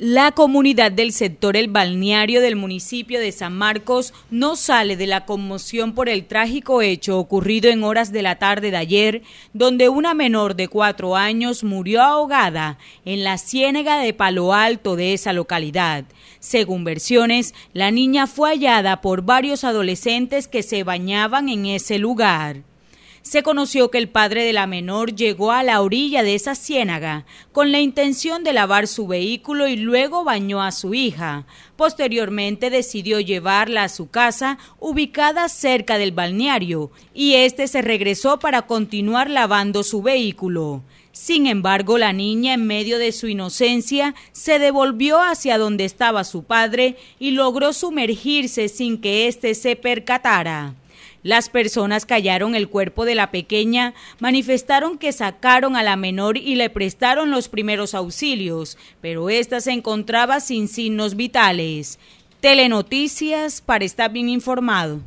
La comunidad del sector El Balneario del municipio de San Marcos no sale de la conmoción por el trágico hecho ocurrido en horas de la tarde de ayer, donde una menor de cuatro años murió ahogada en la ciénega de Palo Alto de esa localidad. Según versiones, la niña fue hallada por varios adolescentes que se bañaban en ese lugar se conoció que el padre de la menor llegó a la orilla de esa ciénaga con la intención de lavar su vehículo y luego bañó a su hija. Posteriormente decidió llevarla a su casa ubicada cerca del balneario y este se regresó para continuar lavando su vehículo. Sin embargo, la niña, en medio de su inocencia, se devolvió hacia donde estaba su padre y logró sumergirse sin que éste se percatara. Las personas callaron el cuerpo de la pequeña manifestaron que sacaron a la menor y le prestaron los primeros auxilios, pero ésta se encontraba sin signos vitales. Telenoticias para estar bien informado.